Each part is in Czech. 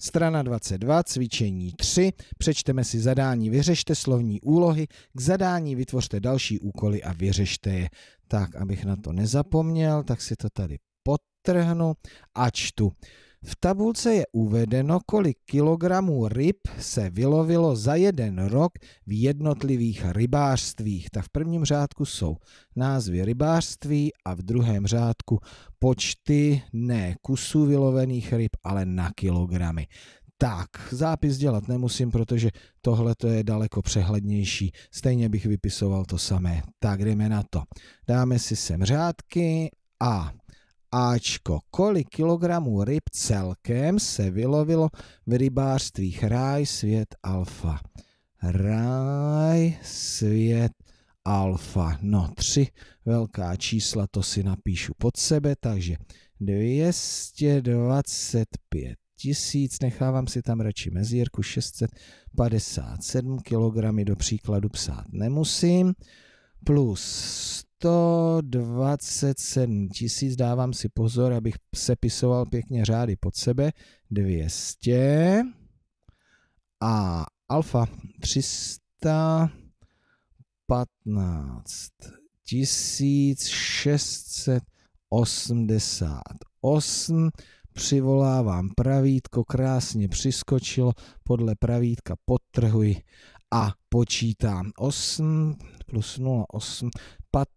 Strana 22, cvičení 3, přečteme si zadání, vyřešte slovní úlohy, k zadání vytvořte další úkoly a vyřešte je. Tak, abych na to nezapomněl, tak si to tady potrhnu a čtu. V tabulce je uvedeno, kolik kilogramů ryb se vylovilo za jeden rok v jednotlivých rybářstvích. Tak v prvním řádku jsou názvy rybářství a v druhém řádku počty ne kusů vylovených ryb, ale na kilogramy. Tak, zápis dělat nemusím, protože tohle to je daleko přehlednější. Stejně bych vypisoval to samé. Tak jdeme na to. Dáme si sem řádky a Ačko. Kolik kilogramů ryb celkem se vylovilo v rybářstvích ráj, svět, alfa? Ráj, svět, alfa. No, tři velká čísla, to si napíšu pod sebe, takže 225 tisíc, nechávám si tam radši mezírku 657 kilogramy do příkladu psát nemusím, plus 127 tisíc, dávám si pozor, abych sepisoval pěkně řády pod sebe, 200 a alfa 315 688 přivolávám pravítko, krásně přiskočilo, podle pravítka podtrhuji a počítám 8 plus 0, 8,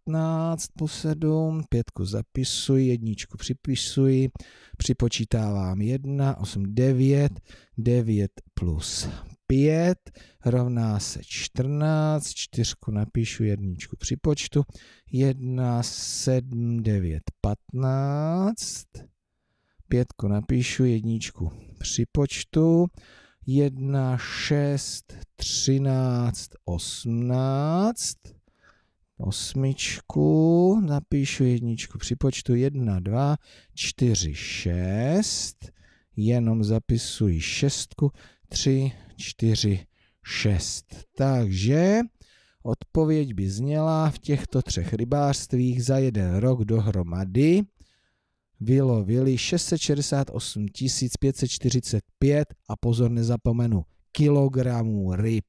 15 plus 7, 5 zapisuji, jedničku připisuji, připočítávám 1, 8, 9, 9 plus 5 rovná se 14, 4 napíšu, jedničku připočtu, 1, 7, 9, 15, 5 napíšu, jedničku připočtu, 1, 6, 13, 18. Osmičku, napíšu jedničku, připočtu 1, 2, 4, 6. Jenom zapisuji šestku, 3, 4, 6. Takže odpověď by zněla v těchto třech rybářstvích za jeden rok dohromady vili 668 545 a pozor nezapomenu, kilogramů ryb.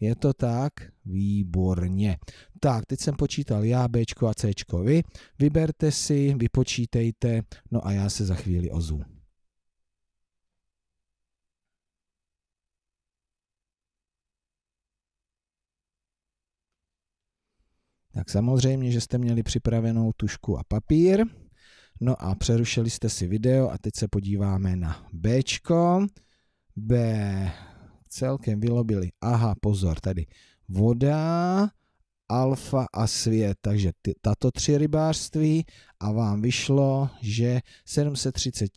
Je to tak? Výborně. Tak, teď jsem počítal já, B a C. Vy vyberte si, vypočítejte, no a já se za chvíli ozvu. Tak samozřejmě, že jste měli připravenou tušku a papír. No a přerušili jste si video a teď se podíváme na B. B celkem vylobili. Aha, pozor, tady voda, alfa a svět, takže ty, tato tři rybářství a vám vyšlo, že 730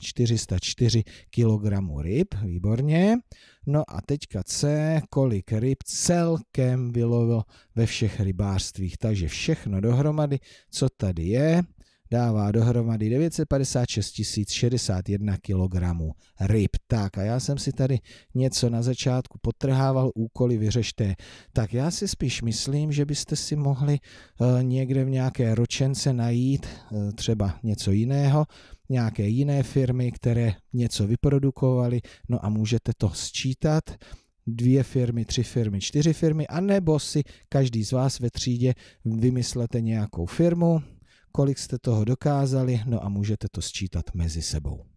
404 kg ryb, výborně. No a teďka C, kolik ryb celkem vylovil ve všech rybářstvích, takže všechno dohromady, co tady je, dává dohromady 956 061 kg ryb. Tak a já jsem si tady něco na začátku potrhával, úkoly vyřešte. Tak já si spíš myslím, že byste si mohli eh, někde v nějaké ročence najít eh, třeba něco jiného, nějaké jiné firmy, které něco vyprodukovaly, no a můžete to sčítat dvě firmy, tři firmy, čtyři firmy, anebo si každý z vás ve třídě vymyslete nějakou firmu, kolik jste toho dokázali, no a můžete to sčítat mezi sebou.